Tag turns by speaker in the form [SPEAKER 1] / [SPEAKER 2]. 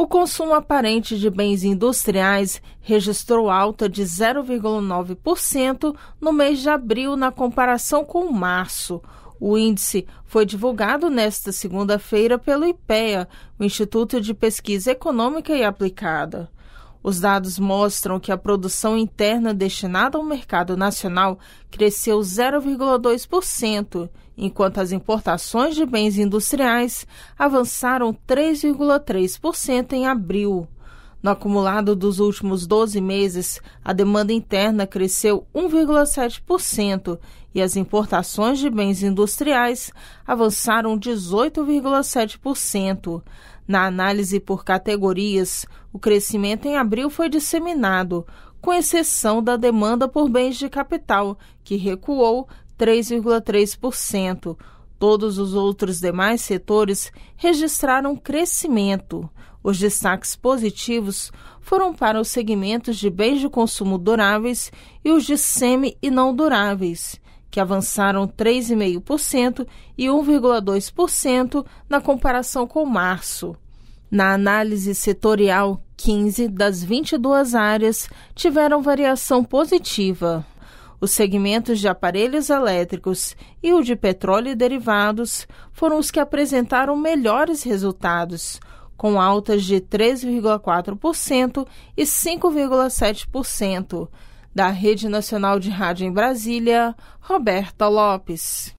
[SPEAKER 1] O consumo aparente de bens industriais registrou alta de 0,9% no mês de abril na comparação com março. O índice foi divulgado nesta segunda-feira pelo IPEA, o Instituto de Pesquisa Econômica e Aplicada. Os dados mostram que a produção interna destinada ao mercado nacional cresceu 0,2%, enquanto as importações de bens industriais avançaram 3,3% em abril. No acumulado dos últimos 12 meses, a demanda interna cresceu 1,7% e as importações de bens industriais avançaram 18,7%. Na análise por categorias, o crescimento em abril foi disseminado, com exceção da demanda por bens de capital, que recuou 3,3%. Todos os outros demais setores registraram crescimento. Os destaques positivos foram para os segmentos de bens de consumo duráveis e os de semi e não duráveis que avançaram 3,5% e 1,2% na comparação com março. Na análise setorial, 15 das 22 áreas tiveram variação positiva. Os segmentos de aparelhos elétricos e o de petróleo e derivados foram os que apresentaram melhores resultados, com altas de 3,4% e 5,7%. Da Rede Nacional de Rádio em Brasília, Roberta Lopes.